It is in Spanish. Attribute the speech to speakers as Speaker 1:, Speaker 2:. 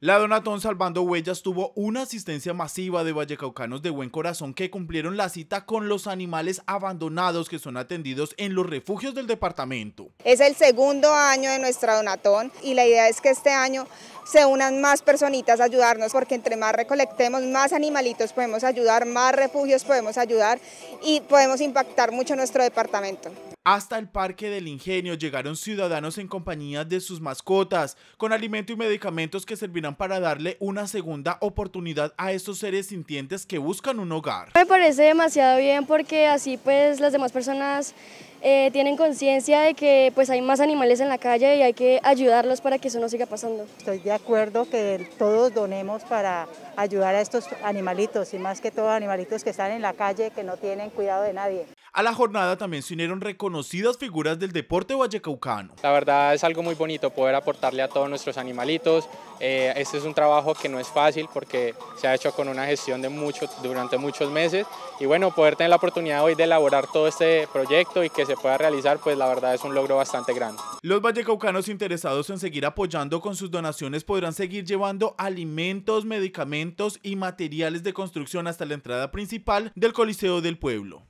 Speaker 1: La Donatón Salvando Huellas tuvo una asistencia masiva de vallecaucanos de buen corazón que cumplieron la cita con los animales abandonados que son atendidos en los refugios del departamento.
Speaker 2: Es el segundo año de nuestra Donatón y la idea es que este año se unan más personitas a ayudarnos porque entre más recolectemos, más animalitos podemos ayudar, más refugios podemos ayudar y podemos impactar mucho nuestro departamento.
Speaker 1: Hasta el Parque del Ingenio llegaron ciudadanos en compañía de sus mascotas, con alimento y medicamentos que servirán para darle una segunda oportunidad a estos seres sintientes que buscan un hogar.
Speaker 3: Me parece demasiado bien porque así pues las demás personas eh, tienen conciencia de que pues hay más animales en la calle y hay que ayudarlos para que eso no siga pasando. Estoy de
Speaker 4: acuerdo que todos donemos para ayudar a estos animalitos y más que todo animalitos que están en la calle que no tienen cuidado de nadie.
Speaker 5: A la jornada también se unieron reconocidas figuras del deporte vallecaucano. La verdad es algo muy bonito poder aportarle a todos nuestros animalitos. Eh, este es un trabajo que no es fácil porque se ha hecho con una gestión de mucho, durante muchos meses y bueno, poder tener la oportunidad hoy de elaborar todo este proyecto y que se pueda realizar, pues la verdad es un logro bastante grande.
Speaker 1: Los vallecaucanos interesados en seguir apoyando con sus donaciones podrán seguir llevando alimentos, medicamentos y materiales de construcción hasta la entrada principal del Coliseo del Pueblo.